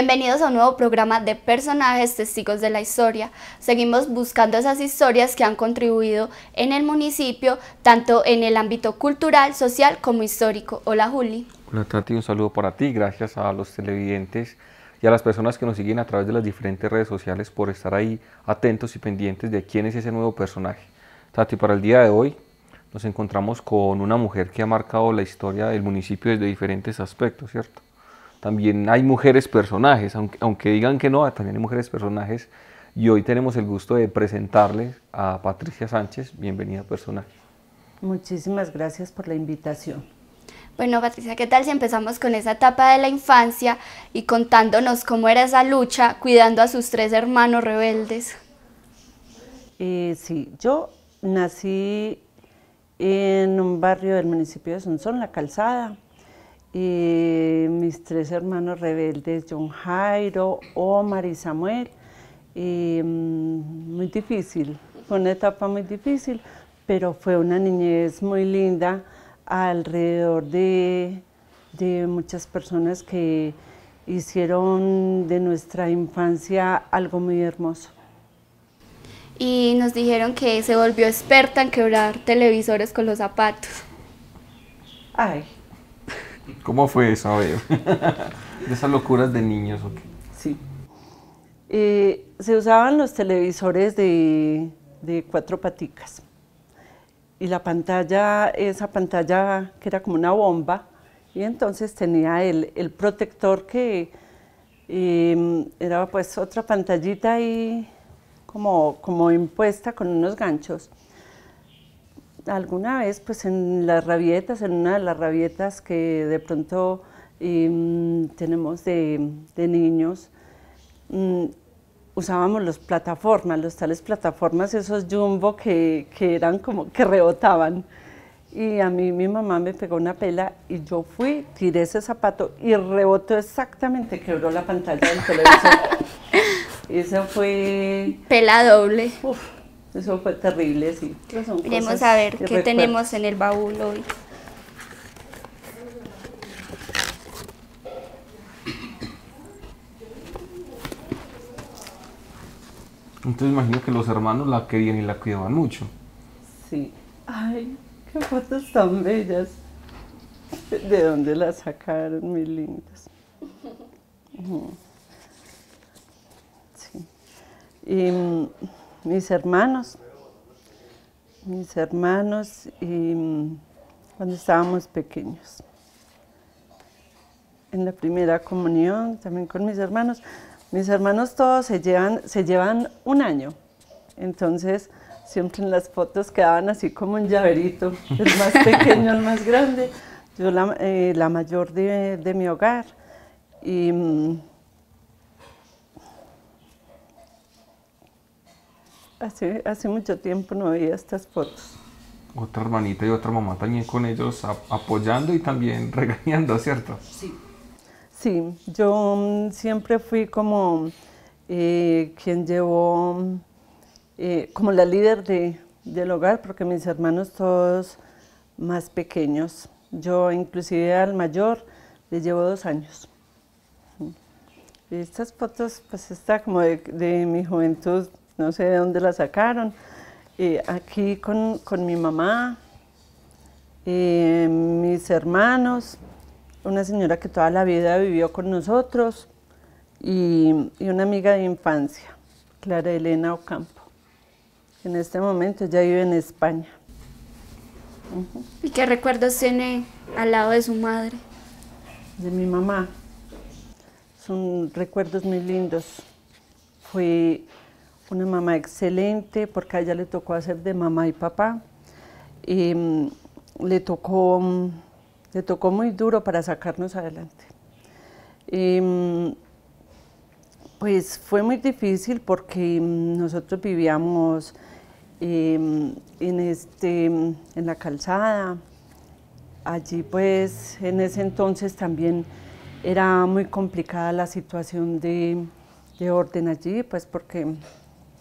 Bienvenidos a un nuevo programa de personajes testigos de la historia. Seguimos buscando esas historias que han contribuido en el municipio, tanto en el ámbito cultural, social como histórico. Hola Juli. Hola Tati, un saludo para ti. Gracias a los televidentes y a las personas que nos siguen a través de las diferentes redes sociales por estar ahí atentos y pendientes de quién es ese nuevo personaje. Tati, para el día de hoy nos encontramos con una mujer que ha marcado la historia del municipio desde diferentes aspectos, ¿cierto? también hay mujeres personajes, aunque, digan que no, también hay mujeres personajes. Y hoy tenemos el gusto de presentarles a Patricia Sánchez. Bienvenida, personaje. Muchísimas gracias por la invitación. Bueno, Patricia, ¿qué tal si empezamos con esa etapa de la infancia y contándonos cómo era esa lucha cuidando a sus tres hermanos rebeldes? Eh, sí, yo nací en un barrio del municipio de Sonsón, La Calzada, y mis tres hermanos rebeldes, John Jairo, Omar y Samuel. Mm, muy difícil, fue una etapa muy difícil, pero fue una niñez muy linda alrededor de, de muchas personas que hicieron de nuestra infancia algo muy hermoso. Y nos dijeron que se volvió experta en quebrar televisores con los zapatos. Ay, ¿Cómo fue eso? A de esas locuras de niños. o qué? Sí. Eh, se usaban los televisores de, cuatro paticas. Y la pantalla, esa pantalla que era como una bomba, y entonces tenía el, protector que em, era pues otra pantallita ahí como impuesta con unos ganchos alguna vez, pues en las rabietas, en una de las rabietas que de pronto em, tenemos de, niños, mm, usábamos las plataformas, los tales plataformas, esos jumbo que, que, eran como que rebotaban. Y a mí mi mamá me pegó una pela y yo fui, tiré ese zapato y rebotó exactamente, quebró la pantalla del televisor. y Eso fue... Pela doble. Eso fue terrible, sí. Vamos a ver qué tenemos en el baúl hoy. Entonces imagino que los hermanos la querían y la cuidaban mucho. Sí. Ay, qué fotos tan bellas. ¿De dónde la sacaron, mis lindas? Sí. Y, em, mis hermanos, mis hermanos y mm, cuando estábamos pequeños. En la primera comunión, también con mis hermanos. Mis hermanos todos se llevan, se llevan un año, entonces siempre en las fotos quedaban así como un llaverito, el más pequeño, el más grande. Yo eh, la, mayor de, de mi hogar y mm, Hace, mucho tiempo no veía estas fotos. Otra hermanita y otra mamá también con ellos apoyando y también regañando, ¿cierto? Sí. Sí, yo mm, siempre fui como eh, quien llevó, eh, como la líder de, del hogar, porque mis hermanos todos más pequeños. Yo inclusive al mayor le llevo dos años. Y mm. estas fotos, pues está como de mi juventud, no sé de dónde la sacaron. Eh, aquí con, mi mamá, eh, mis hermanos, una señora que toda la vida vivió con nosotros y, una amiga de infancia, Clara Elena Ocampo. En este momento ya vive en España. ¿Y qué recuerdos tiene al lado de su madre? De mi mamá. Son recuerdos muy lindos. Fue una mamá excelente, porque a ella le tocó hacer de mamá y papá. Em, le, tocó, le tocó muy duro para sacarnos adelante. Em, pues fue muy difícil porque em, nosotros vivíamos en, este, en la calzada. Allí pues en ese entonces también era muy complicada la situación de orden allí, pues porque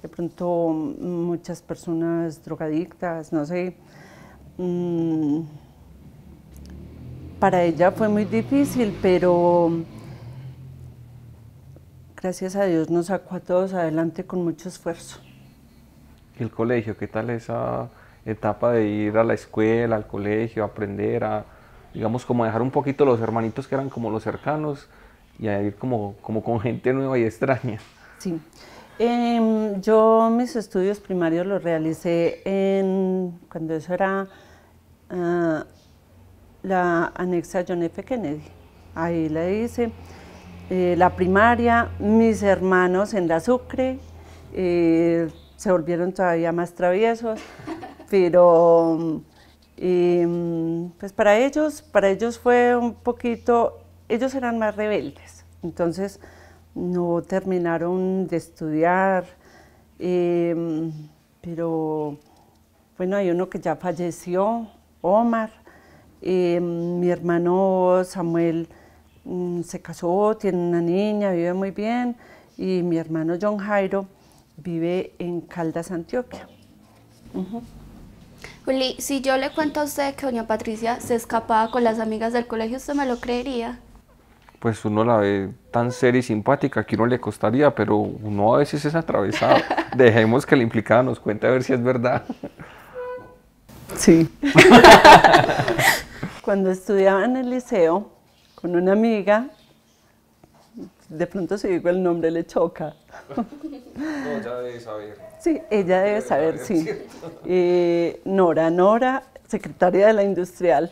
de pronto muchas personas drogadictas, no sé. Mm, para ella fue muy difícil, pero gracias a Dios nos sacó a todos adelante con mucho esfuerzo. el colegio? ¿Qué tal esa etapa de ir a la escuela, al colegio, aprender, a, digamos, como dejar un poquito los hermanitos que eran como los cercanos y a ir como, como con gente nueva y extraña? Sí. Em, yo mis estudios primarios los realicé en, cuando eso era ah, la anexa John F. Kennedy. Ahí le hice. Eh, la primaria, mis hermanos en la Sucre, eh, se volvieron todavía más traviesos, pero em, pues para ellos, para ellos fue un poquito, ellos eran más rebeldes, entonces no terminaron de estudiar, em, pero bueno, hay uno que ya falleció, Omar, em, mi hermano Samuel mm, se casó, tiene una niña, vive muy bien, y mi hermano John Jairo vive en Caldas, Antioquia. Juli, si yo le cuento a usted que doña Patricia se escapaba con las amigas del colegio, ¿usted me lo creería? pues uno la ve tan seria y simpática que uno le costaría, pero uno a veces es atravesado. Dejemos que la implicada nos cuente a ver si es verdad. Sí. Cuando estudiaba en el liceo con una amiga, de pronto si digo el nombre le choca. No, ella debe saber. Sí, ella debe, saber, sí. Nora, Nora, secretaria de la Industrial,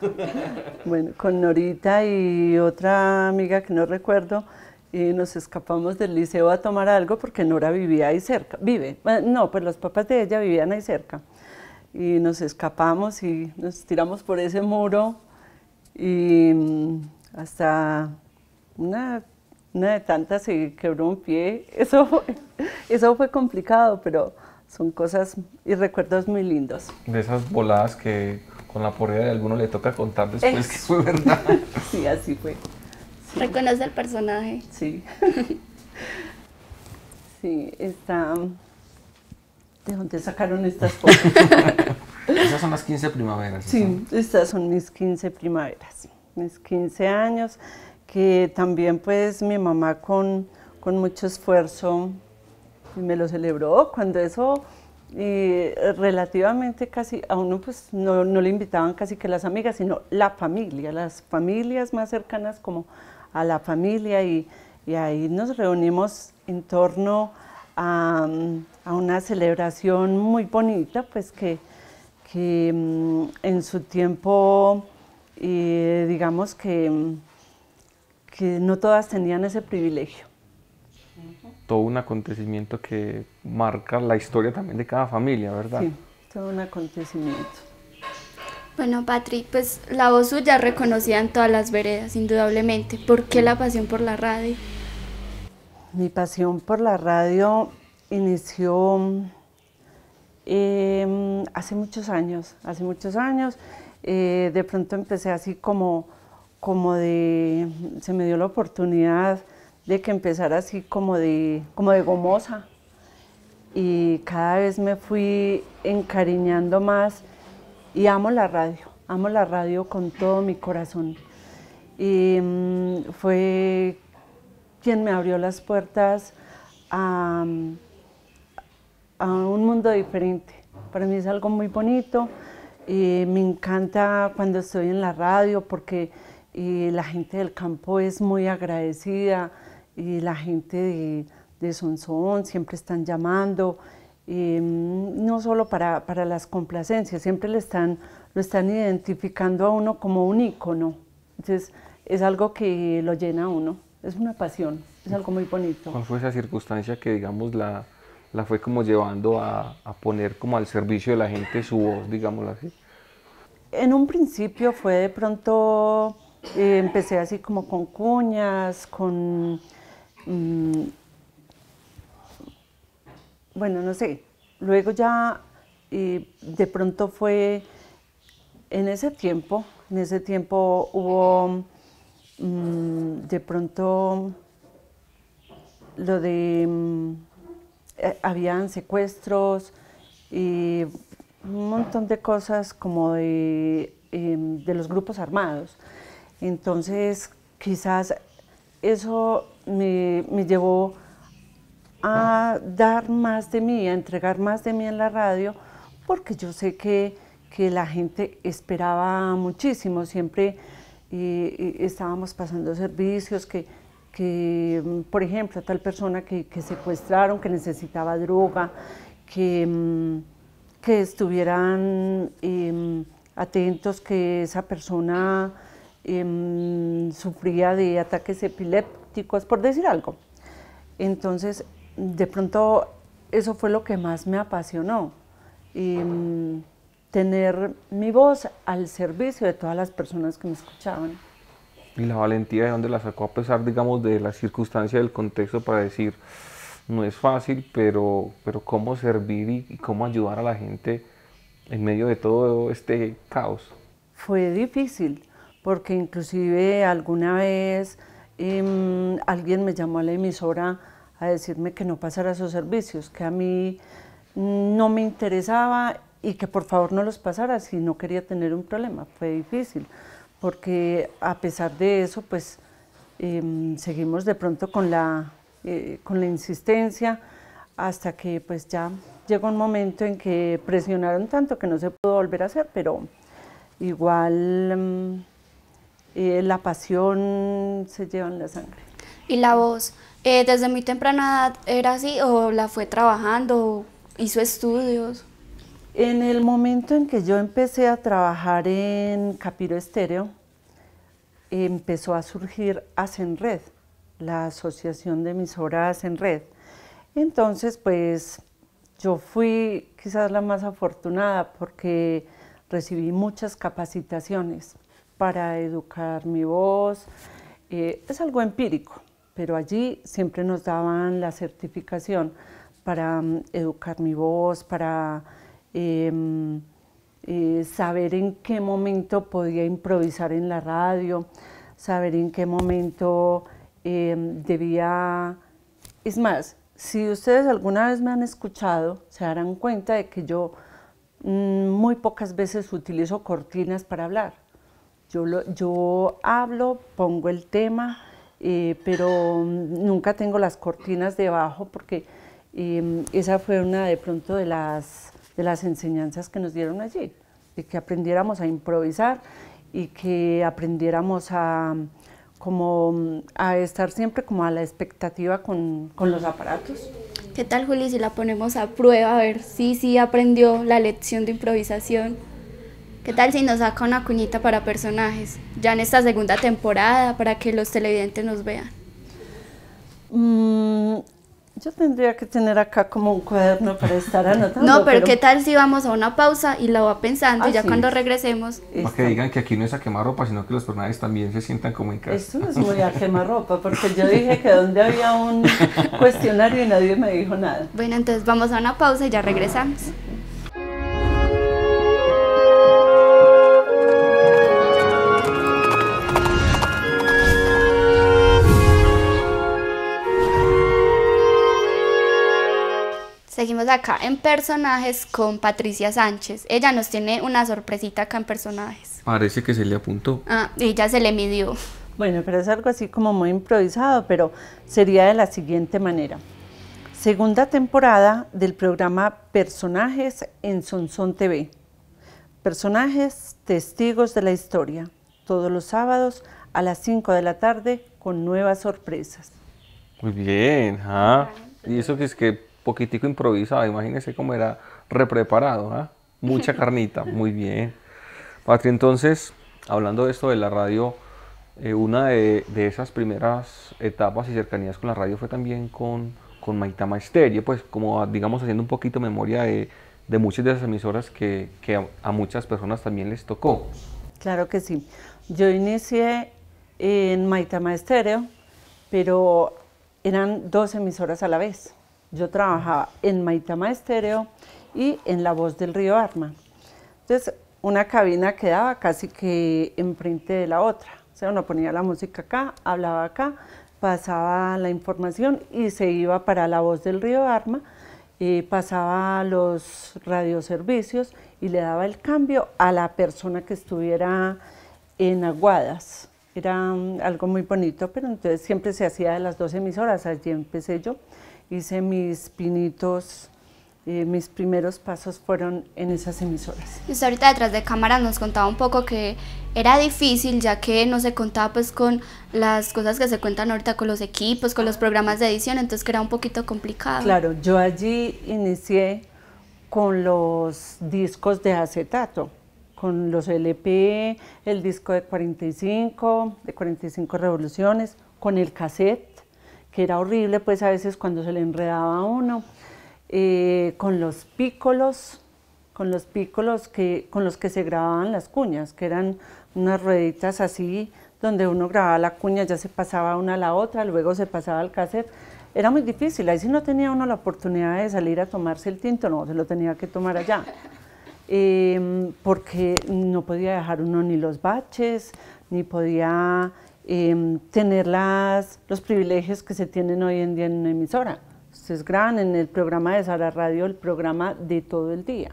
Bueno, con Norita y otra amiga que no recuerdo, y nos escapamos del liceo a tomar algo porque Nora vivía ahí cerca, vive, no, pues los papás de ella vivían ahí cerca. Y nos escapamos y nos tiramos por ese muro y mm, hasta una, de tantas se quebró un pie. Eso fue, eso fue complicado, pero son cosas y recuerdos muy lindos. De esas voladas que con la porrea de alguno le toca contar después que fue verdad. sí, así fue. Reconoce el personaje. Sí. sí, está... ¿De dónde sacaron estas fotos? Esas son las 15 primaveras. Sí, estas son mis 15 primaveras, mis 15 años, que también pues mi mamá con, con mucho esfuerzo me lo celebró. Cuando eso y eh, relativamente casi, a uno pues no, le invitaban casi que las amigas, sino la familia, las familias más cercanas como a la familia y, ahí nos reunimos en torno a, una celebración muy bonita, pues que, mm, en su tiempo, eh, digamos que, que no todas tenían ese privilegio todo un acontecimiento que marca la historia también de cada familia, ¿verdad? Sí, todo un acontecimiento. Bueno, Patri, pues la voz suya reconocida en todas las veredas, indudablemente. ¿Por qué la pasión por la radio? Mi pasión por la radio inició em, hace muchos años, hace muchos años. Eh, de pronto empecé así como, como de, se me dio la oportunidad de que empezara así como de, como de gomosa y cada vez me fui encariñando más y amo la radio, amo la radio con todo mi corazón. Y mm, fue quien me abrió las puertas a, un mundo diferente. Para mí es algo muy bonito y me encanta cuando estoy en la radio porque eh, la gente del campo es muy agradecida y la gente de, de siempre están llamando, em, no solo para, las complacencias, siempre le están, lo están identificando a uno como un ícono. Entonces es algo que lo llena a uno, es una pasión, es algo muy bonito. ¿Cuál fue esa circunstancia que digamos la, la fue como llevando a, poner como al servicio de la gente su voz, digámoslo así? En un principio fue de pronto, eh, empecé así como con cuñas, con Mm, bueno, no sé. Luego ya eh, de pronto fue en ese tiempo, en ese tiempo hubo mm, de pronto lo de mm, eh, habían secuestros y un montón de cosas como de, em, de los grupos armados. Entonces, quizás eso me, llevó a ah. dar más de mí, a entregar más de mí en la radio, porque yo sé que, la gente esperaba muchísimo, siempre eh, eh, estábamos pasando servicios que, mm, por ejemplo, tal persona que, secuestraron, que necesitaba droga, que, mm, estuvieran em, atentos que esa persona eh, sufría de ataques epilépticos, por decir algo. Entonces, de pronto, eso fue lo que más me apasionó. Em, tener mi voz al servicio de todas las personas que me escuchaban. ¿Y la valentía de dónde la sacó a pesar, digamos, de la circunstancia del contexto para decir, no es fácil, pero, pero cómo servir y cómo ayudar a la gente en medio de todo este caos? Fue difícil porque inclusive alguna vez em, alguien me llamó a la emisora a decirme que no pasara sus servicios, que a mí no me interesaba y que por favor no los pasara si no quería tener un problema. Fue difícil, porque a pesar de eso, pues em, seguimos de pronto con la, eh, con la insistencia hasta que pues ya llegó un momento en que presionaron tanto que no se pudo volver a hacer, pero igual... Em, eh, la pasión se lleva en la sangre. ¿Y la voz? Eh, ¿Desde muy temprana edad era así o la fue trabajando, hizo estudios? En el momento en que yo empecé a trabajar en Capiro Estéreo, empezó a surgir Red, la Asociación de Emisoras en Red. Entonces, pues yo fui quizás la más afortunada porque recibí muchas capacitaciones para educar mi voz. Eh, es algo empírico, pero allí siempre nos daban la certificación para mm, educar mi voz, para em, eh, saber en qué momento podía improvisar en la radio, saber en qué momento em, debía... Es más, si ustedes alguna vez me han escuchado, se darán cuenta de que yo mm, muy pocas veces utilizo cortinas para hablar. Yo, hablo, pongo el tema, eh, pero mm, nunca tengo las cortinas debajo porque em, esa fue una de pronto de las, de las enseñanzas que nos dieron allí, de que aprendiéramos a improvisar y que aprendiéramos a, como, a estar siempre como a la expectativa con, con los aparatos. ¿Qué tal, Juli, si la ponemos a prueba a ver si sí, sí aprendió la lección de improvisación? ¿Qué tal si nos saca una cuñita para personajes, ya en esta segunda temporada, para que los televidentes nos vean? Mm, yo tendría que tener acá como un cuaderno para estar anotando. No, pero, ¿qué tal si vamos a una pausa y la va pensando y ah, ya cuando regresemos? Para que digan que aquí no es a quemar ropa, sino que los personajes también se sientan como en casa. Esto no es muy a quemar ropa, porque yo dije que donde había un cuestionario y nadie me dijo nada. Bueno, entonces vamos a una pausa y ya regresamos. Seguimos acá en personajes con Patricia Sánchez. Ella nos tiene una sorpresita acá en personajes. Parece que se le apuntó. Ah, ella se le midió. Bueno, pero es algo así como muy improvisado, pero sería de la siguiente manera. Segunda temporada del programa Personajes en Sonson TV. Personajes testigos de la historia, todos los sábados a las 5 de la tarde con nuevas sorpresas. Muy bien, ¿ah? Y eso que es que poquitico improvisado, imagínese cómo era repreparado, ¿ah? mucha carnita, muy bien. Patria, entonces, hablando de esto de la radio, eh, una de, esas primeras etapas y cercanías con la radio fue también con, con Maitama Estéreo, pues como digamos haciendo un poquito memoria de, muchas de esas emisoras que, a, a, muchas personas también les tocó. Claro que sí. Yo inicié en Maitama Estéreo, pero eran dos emisoras a la vez yo trabajaba en Maitama Estéreo y en La Voz del Río Arma. Entonces, una cabina quedaba casi que enfrente de la otra. O sea, uno ponía la música acá, hablaba acá, pasaba la información y se iba para La Voz del Río Arma, y eh, pasaba los radioservicios y le daba el cambio a la persona que estuviera en Aguadas. Era um, algo muy bonito, pero entonces siempre se hacía de las dos emisoras, allí empecé yo hice mis pinitos, eh, mis primeros pasos fueron en esas emisoras. Y ahorita detrás de cámara nos contaba un poco que era difícil ya que no se contaba pues con las cosas que se cuentan ahorita con los equipos, con los programas de edición, entonces que era un poquito complicado. Claro, yo allí inicié con los discos de acetato, con los LP, el disco de 45, de 45 revoluciones, con el cassette que era horrible pues a veces cuando se le enredaba a uno, eh, con los pícolos, con los pícolos que, con los que se grababan las cuñas, que eran unas rueditas así, donde uno grababa la cuña, ya se pasaba una a la otra, luego se pasaba al cassette. Era muy difícil, ahí sí no tenía uno la oportunidad de salir a tomarse el tinto, no, se lo tenía que tomar allá. Em, porque no podía dejar uno ni los baches, ni podía Em, tener los privilegios que se tienen hoy en día en una emisora. es gran en el programa de Sara Radio el programa de todo el día.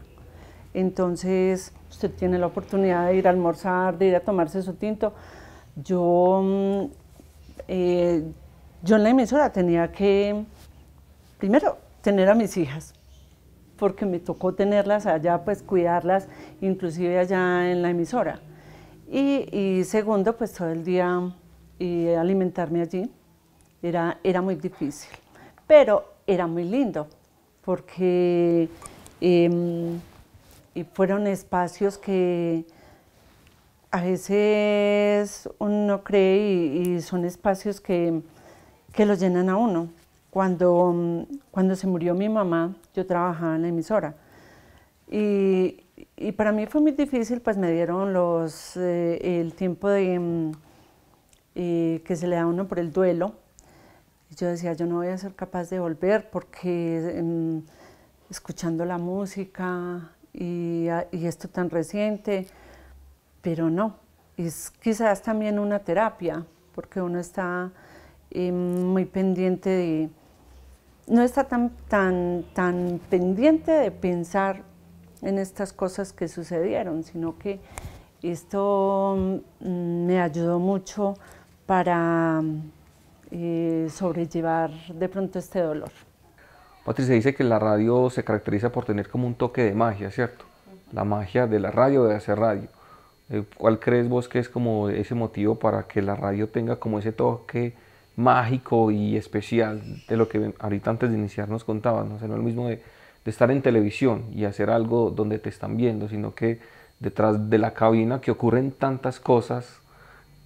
Entonces, usted tiene la oportunidad de ir a almorzar, de ir a tomarse su tinto. Yo, mm, eh, yo en la emisora tenía que, primero, tener a mis hijas, porque me tocó tenerlas allá, pues cuidarlas, inclusive allá en la emisora. y segundo, pues todo el día y alimentarme allí era, era muy difícil, pero era muy lindo porque eh, fueron espacios que a veces uno cree y, son espacios que, que llenan a uno. Cuando, em, cuando se murió mi mamá, yo trabajaba en la emisora y, y para mí fue muy difícil, pues me dieron los, eh, el tiempo de em, eh, que se le da a uno por el duelo. Yo decía, yo no voy a ser capaz de volver porque em, escuchando la música ah, y, esto tan reciente, pero no, es quizás también una terapia, porque uno está em, muy pendiente de, no está tan, tan, tan pendiente de pensar en estas cosas que sucedieron, sino que esto mm, me ayudó mucho para eh, sobrellevar de pronto este dolor. Patricia dice que la radio se caracteriza por tener como un toque de magia, ¿cierto? La magia de la radio, de hacer radio. Eh, ¿Cuál crees vos que es como ese motivo para que la radio tenga como ese toque mágico y especial de lo que ahorita antes de iniciar nos contabas? No, es lo mismo de estar en televisión y hacer algo donde te están viendo, sino que detrás de la cabina que ocurren tantas cosas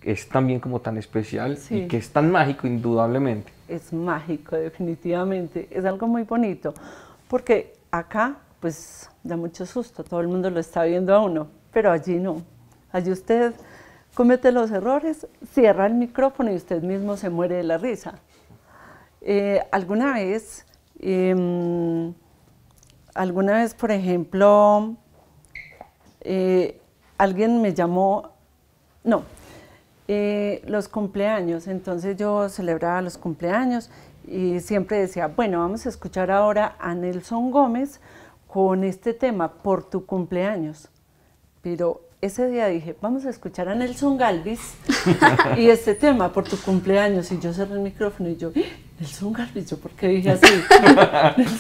es también como tan especial y que es tan mágico indudablemente. Es mágico, definitivamente. Es algo muy bonito, porque acá pues da mucho susto, todo el mundo lo está viendo a uno, pero allí no. Allí usted comete los errores, cierra el micrófono y usted mismo se muere de la risa. Eh, alguna vez, em, alguna vez, por ejemplo, eh, alguien me llamó, no, eh, los cumpleaños, entonces yo celebraba los cumpleaños y siempre decía, bueno, vamos a escuchar ahora a Nelson Gómez con este tema, por tu cumpleaños. Pero ese día dije, vamos a escuchar a Nelson Galvis y este tema por tu cumpleaños. Y yo cerré el micrófono y yo, el Galvis, ¿yo porque dije así?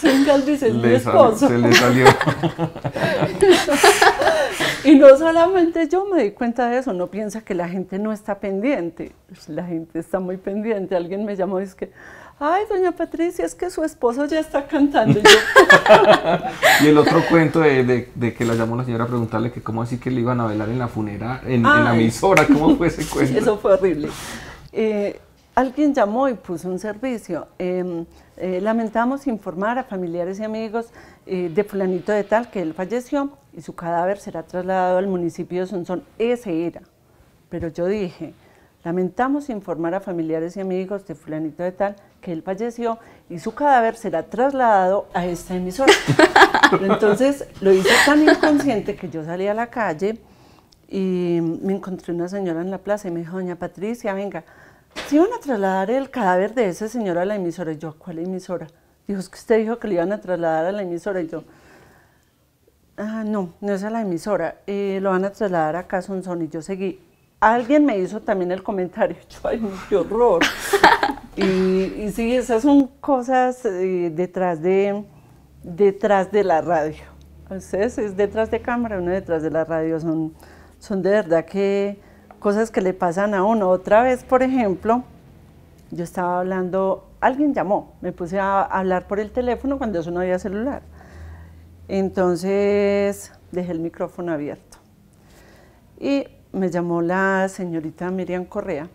Sun Galvis es mi esposo. se le salió. y no solamente yo me di cuenta de eso, no piensa que la gente no está pendiente. Pues la gente está muy pendiente. Alguien me llamó y es que, ay, doña Patricia, es que su esposo ya está cantando. Y, el otro cuento de, que la llamó la señora a preguntarle que cómo así que le iban a velar en la funera, en, la emisora, ¿cómo fue ese cuento? Eso fue horrible. Eh, Alguien llamó y puso un servicio. Em, eh, lamentamos informar a familiares y amigos eh, de fulanito de tal que él falleció y su cadáver será trasladado al municipio de son Ese era. Pero yo dije, lamentamos informar a familiares y amigos de fulanito de tal que él falleció y su cadáver será trasladado a esta emisora. Entonces lo hice tan inconsciente que yo salí a la calle y me encontré una señora en la plaza y me dijo, doña Patricia, venga, si iban a trasladar el cadáver de ese señor a la emisora, yo, cuál emisora? Dijo, es que usted dijo que lo iban a trasladar a la emisora, y yo, ah, no, no es a la emisora, eh, lo van a trasladar acá a son y yo seguí. Alguien me hizo también el comentario, yo, ay, qué horror. y, sí, esas son cosas eh, detrás, de, detrás de la radio. Entonces pues es detrás de cámara, uno detrás de la radio, son, son de verdad que cosas que le pasan a uno. Otra vez, por ejemplo, yo estaba hablando, alguien llamó, me puse a hablar por el teléfono cuando eso no había celular. Entonces dejé el micrófono abierto. Y me llamó la señorita Miriam Correa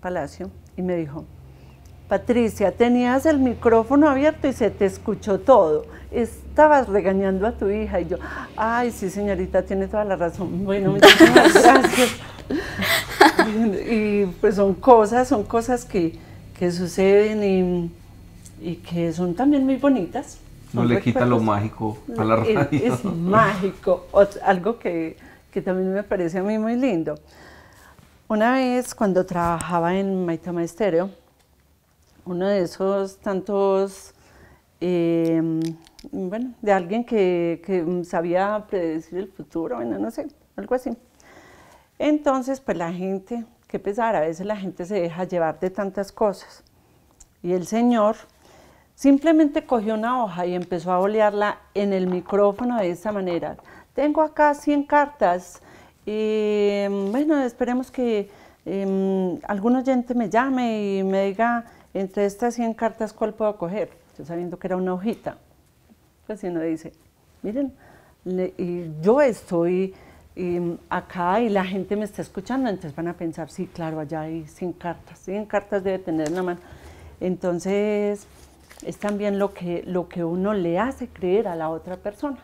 Palacio y me dijo, Patricia, tenías el micrófono abierto y se te escuchó todo. Estabas regañando a tu hija y yo, ay, sí, señorita, tiene toda la razón. Bueno, muchísimas gracias. y pues son cosas, son cosas que, suceden y, que son también muy bonitas. No le quita lo mágico a la radio. Es, mágico, algo que, también me parece a mí muy lindo. Una vez cuando trabajaba en Maitama Estéreo, uno de esos tantos, em, bueno, de alguien que, que, sabía predecir el futuro, bueno, no sé, algo así. Entonces, pues la gente, qué pesar, a veces la gente se deja llevar de tantas cosas. Y el Señor simplemente cogió una hoja y empezó a bolearla en el micrófono de esta manera. Tengo acá 100 cartas y bueno, esperemos que eh, algún oyente me llame y me diga entre estas 100 cartas cuál puedo coger. Yo sabiendo que era una hojita. Pues si uno dice, miren, y yo estoy Em, acá y la gente me está escuchando, entonces van a pensar, sí, claro, allá hay sin cartas, 100 cartas debe tener en la mano. Entonces, es también lo que, lo que uno le hace creer a la otra persona.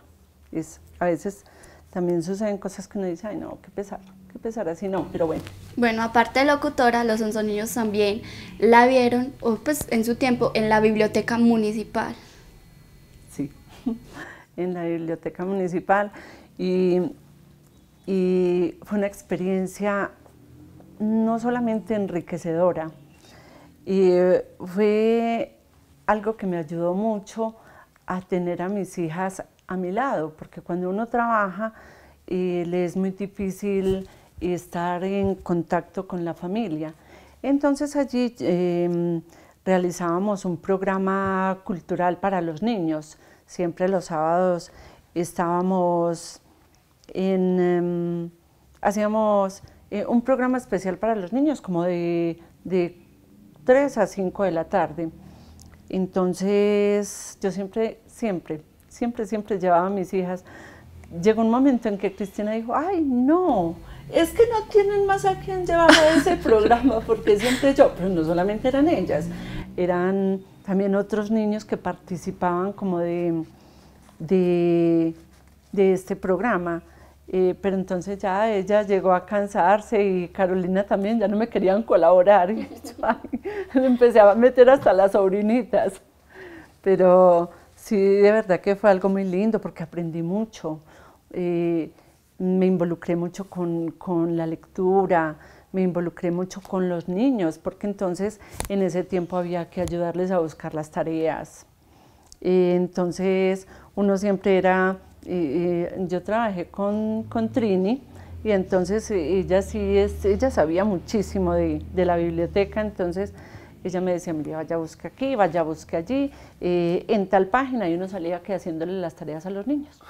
Es, a veces también suceden cosas que uno dice, ay, no, qué pesar, qué pesar, así no, pero bueno. Bueno, aparte de locutora, los sonsonillos también la vieron, o pues en su tiempo, en la biblioteca municipal. Sí, en la biblioteca municipal. Y y fue una experiencia no solamente enriquecedora, y fue algo que me ayudó mucho a tener a mis hijas a mi lado, porque cuando uno trabaja eh, le es muy difícil estar en contacto con la familia. Entonces allí em, realizábamos un programa cultural para los niños. Siempre los sábados estábamos Em, hacíamos eh, un programa especial para los niños, como de, 3 a 5 de la tarde. Entonces yo siempre, siempre, siempre, siempre llevaba a mis hijas. Llegó un momento en que Cristina dijo, ay no, es que no tienen más a quien llevar a ese programa, porque siempre yo, pero no solamente eran ellas, eran también otros niños que participaban como de este programa. Eh, pero entonces ya ella llegó a cansarse y Carolina también, ya no me querían colaborar. Y empecé a meter hasta las sobrinitas. Pero sí, de verdad que fue algo muy lindo porque aprendí mucho. Eh, me involucré mucho con, con la lectura, me involucré mucho con los niños, porque entonces en ese tiempo había que ayudarles a buscar las tareas. Eh, entonces uno siempre era y, yo trabajé con, con, Trini y entonces ella sí ella sabía muchísimo de, la biblioteca, entonces ella me decía, mire, vaya busque aquí, vaya busque allí, eh, en tal página, y uno salía que haciéndole las tareas a los niños.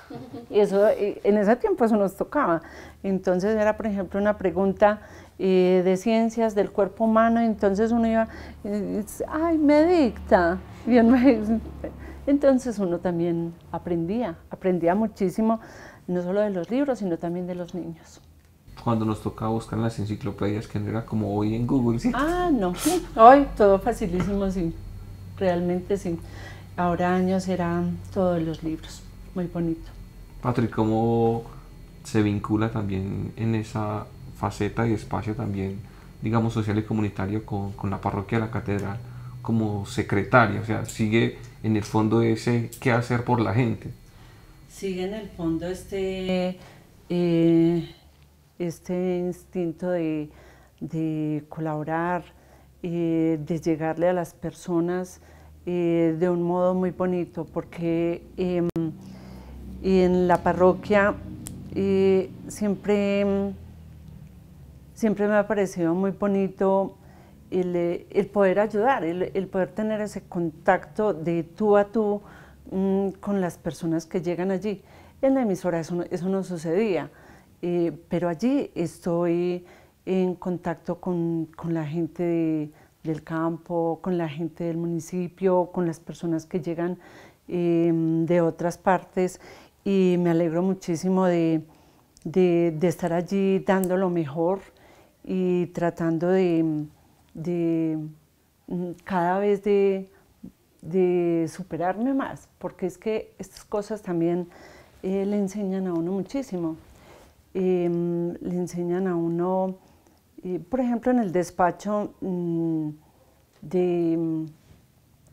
Y eso, eh, en ese tiempo eso nos tocaba. Entonces era, por ejemplo, una pregunta eh, de ciencias del cuerpo humano, entonces uno iba, ay, me dicta, bien me entonces uno también aprendía, aprendía muchísimo, no solo de los libros, sino también de los niños. Cuando nos tocaba buscar en las enciclopedias, que no era como hoy en Google, ¿sí? Ah, no, hoy todo facilísimo, sí, realmente sí. Ahora años eran todos los libros, muy bonito. Patrick, ¿cómo se vincula también en esa faceta y espacio también, digamos, social y comunitario con, con la parroquia la catedral? como secretaria, o sea, sigue en el fondo ese qué hacer por la gente. Sigue en el fondo este, eh, este instinto de, colaborar, eh, de llegarle a las personas eh, de un modo muy bonito, porque em, en la parroquia siempre, siempre me ha parecido muy bonito eh, el, poder ayudar, el, poder tener ese contacto de tú a tú mm, con las personas que llegan allí. En la emisora eso no, sucedía, eh, pero allí estoy en contacto con, la gente del campo, con la gente del municipio, con las personas que llegan em, de otras partes y me alegro muchísimo de estar allí dando lo mejor y tratando de, de mm, cada vez de, superarme más, porque es que estas cosas también eh, le enseñan a uno muchísimo. Em, le enseñan a uno, eh, por ejemplo, en el despacho mm, de, mm,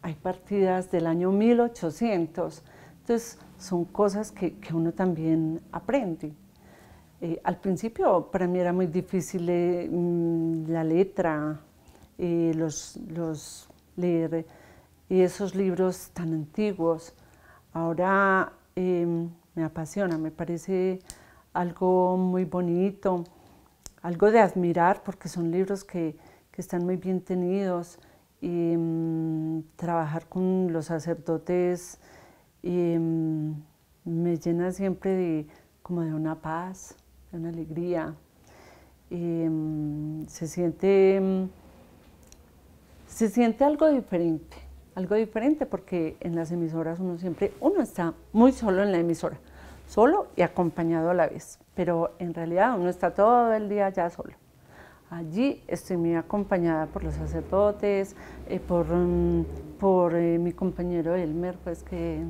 hay partidas del año 1800, entonces son cosas que, uno también aprende. Eh, al principio para mí era muy difícil la letra, los, los, leer y esos libros tan antiguos. Ahora em, me apasiona, me parece algo muy bonito, algo de admirar porque son libros que, están muy bien tenidos y em, trabajar con los sacerdotes em, me llena siempre de, como de una paz, de una alegría. se siente se siente algo diferente, algo diferente porque en las emisoras uno siempre, uno está muy solo en la emisora, solo y acompañado a la vez, pero en realidad uno está todo el día allá solo. Allí estoy muy acompañada por los sacerdotes, eh, por, mm, eh, mi compañero Elmer, pues que,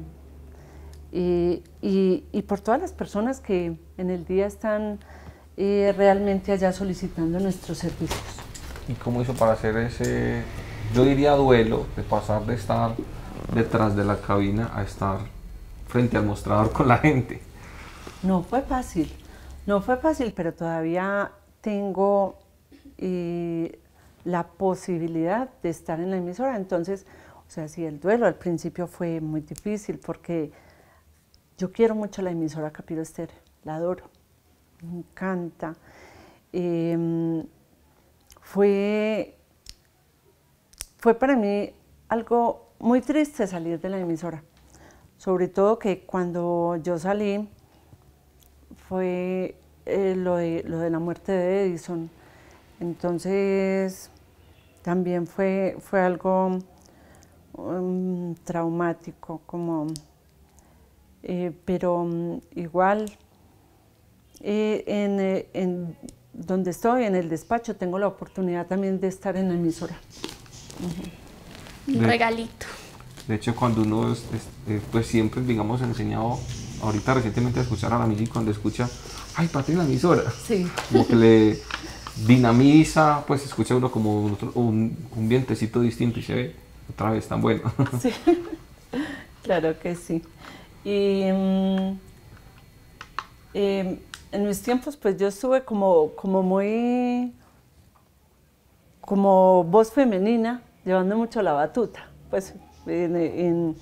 y, por todas las personas que en el día están eh, realmente allá solicitando nuestros servicios. ¿Y cómo hizo para hacer ese, yo diría duelo de pasar de estar detrás de la cabina a estar frente al mostrador con la gente. No fue fácil, no fue fácil, pero todavía tengo eh, la posibilidad de estar en la emisora. Entonces, o sea, sí, el duelo al principio fue muy difícil porque yo quiero mucho la emisora Capiro la adoro, me encanta. Em, fue fue para mí algo muy triste salir de la emisora. Sobre todo que cuando yo salí fue eh, lo, de, la muerte de Edison. Entonces también fue, fue algo um, traumático, como, eh, pero um, igual eh, en donde estoy, en el despacho, tengo la oportunidad también de estar en la emisora. Un regalito. De hecho, cuando uno, pues siempre, digamos, enseñado, ahorita recientemente a escuchar a la Mili, cuando escucha, ay, patria la emisora. Sí. Como que le dinamiza, pues escucha uno como un, un, vientecito distinto y se ve otra vez tan bueno. Sí, claro que sí. Y mm, em, en mis tiempos, pues yo estuve como, como muy, como voz femenina, llevando mucho la batuta. Pues en,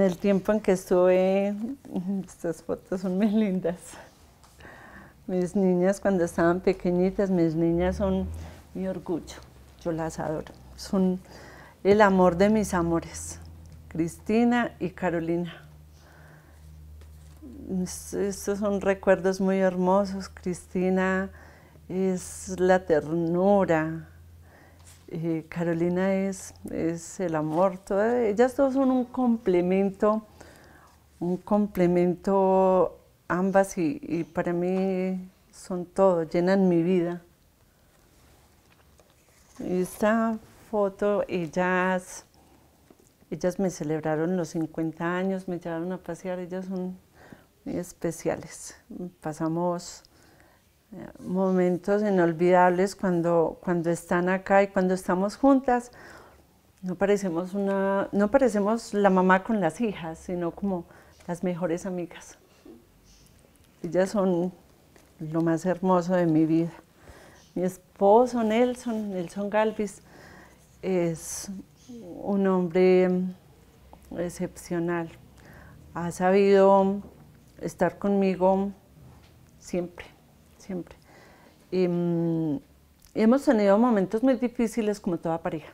el tiempo en que estuve, estas fotos son muy lindas. Mis niñas cuando estaban pequeñitas, mis niñas son mi orgullo, yo las adoro. Son el amor de mis amores, Cristina y Carolina. Estos son recuerdos muy hermosos. Cristina es la ternura, eh, Carolina es, el amor, ellas dos son un complemento, un complemento ambas y, para mí son todo, llenan mi vida. Esta foto, ellas, ellas me celebraron los 50 años, me llevaron a pasear, ellas son muy especiales. Pasamos momentos inolvidables cuando, cuando están acá y cuando estamos juntas. No parecemos, una, no parecemos la mamá con las hijas, sino como las mejores amigas. Ellas son lo más hermoso de mi vida. Mi esposo Nelson, Nelson Galvis, es un hombre excepcional. Ha sabido estar conmigo siempre y, mm, hemos tenido momentos muy difíciles como toda pareja,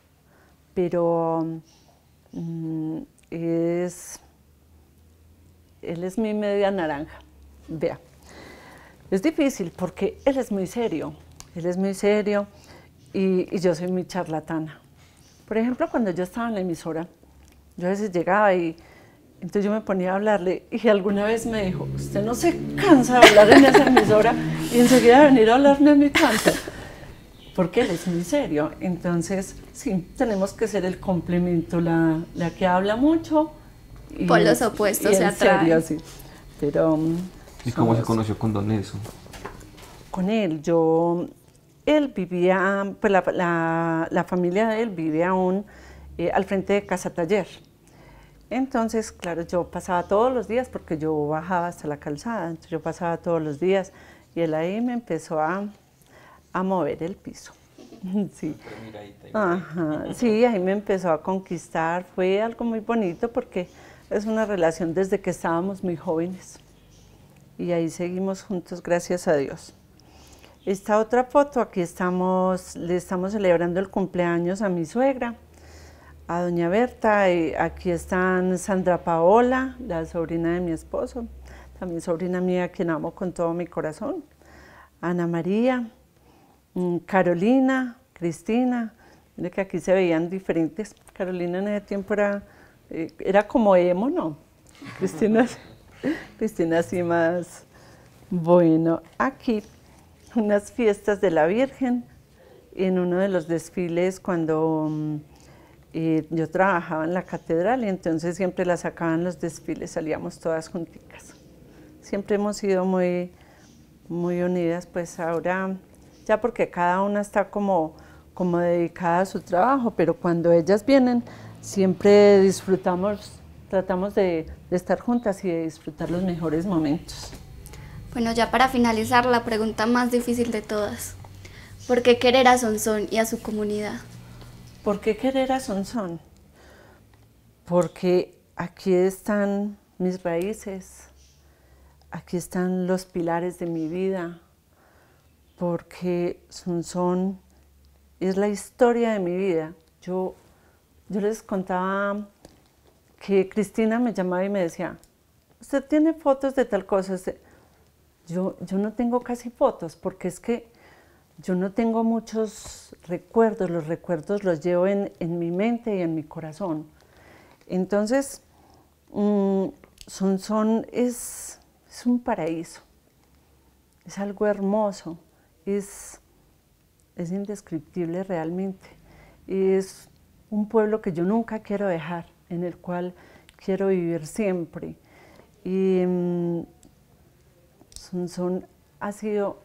pero mm, es, él es mi media naranja. Vea, es difícil porque él es muy serio, él es muy serio y, y yo soy mi charlatana. Por ejemplo, cuando yo estaba en la emisora, yo a veces llegaba y entonces yo me ponía a hablarle y alguna vez me dijo, usted no se cansa de hablar en esa emisora. Y enseguida venir a hablarme de mi casa Porque él es muy serio. Entonces, sí, tenemos que ser el complemento, la, la que habla mucho. Por los opuestos se atrae Serio, sí. Pero, mm, ¿Y cómo se conoció con Don Nelson? Con él, yo. Él vivía, pues la, la, familia de él vive aún eh, al frente de Casa Taller. Entonces, claro, yo pasaba todos los días porque yo bajaba hasta la calzada, entonces yo pasaba todos los días y él ahí me empezó a, a mover el piso. Sí. Ajá. sí, ahí me empezó a conquistar. Fue algo muy bonito porque es una relación desde que estábamos muy jóvenes. Y ahí seguimos juntos, gracias a Dios. Esta otra foto, aquí estamos, le estamos celebrando el cumpleaños a mi suegra, a doña Berta. Y aquí están Sandra Paola, la sobrina de mi esposo, también sobrina mía, quien amo con todo mi corazón, Ana María, mm, Carolina, Cristina, mire que aquí se veían diferentes. Carolina en ese tiempo era, eh, como emo, ¿no? Cristina, Cristina más. Bueno, aquí unas fiestas de la Virgen, en uno de los desfiles cuando mm, eh, yo trabajaba en la catedral y entonces siempre la sacaban los desfiles, salíamos todas juntas. Siempre hemos sido muy, muy unidas, pues ahora ya porque cada una está como, dedicada a su trabajo, pero cuando ellas vienen siempre disfrutamos, tratamos de, estar juntas y de disfrutar los mejores momentos. Bueno, ya para finalizar, la pregunta más difícil de todas. ¿Por qué querer a Sonson y a su comunidad? ¿Por qué querer a Sonson? Porque aquí están mis raíces, aquí están los pilares de mi vida, porque Sun Son es la historia de mi vida. Yo, yo les contaba que Cristina me llamaba y me decía, usted tiene fotos de tal cosa. Yo, yo no tengo casi fotos, porque es que yo no tengo muchos recuerdos, los recuerdos los llevo en, mi mente y en mi corazón. Entonces, mmm, es es un paraíso, es algo hermoso, es, es indescriptible realmente. Es un pueblo que yo nunca quiero dejar, en el cual quiero vivir siempre. Y mm, son, son, ha sido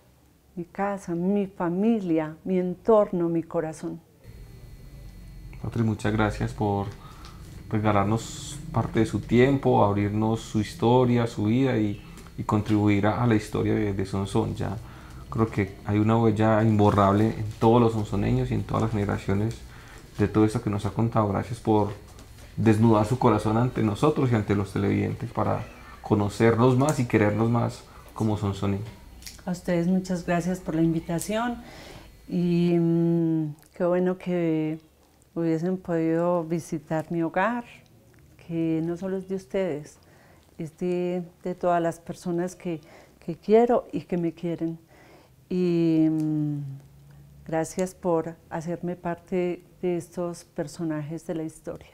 mi casa, mi familia, mi entorno, mi corazón. Patri, muchas gracias por regalarnos pues, parte de su tiempo, abrirnos su historia, su vida y y contribuir a, la historia de, Sonson, Ya creo que hay una huella imborrable en todos los sonsoneños y en todas las generaciones de todo esto que nos ha contado. Gracias por desnudar su corazón ante nosotros y ante los televidentes para conocernos más y querernos más como sonsoneños. A ustedes muchas gracias por la invitación y mm, qué bueno que hubiesen podido visitar mi hogar, que no solo es de ustedes, es de, todas las personas que, que, quiero y que me quieren. Y mm, gracias por hacerme parte de estos personajes de la historia.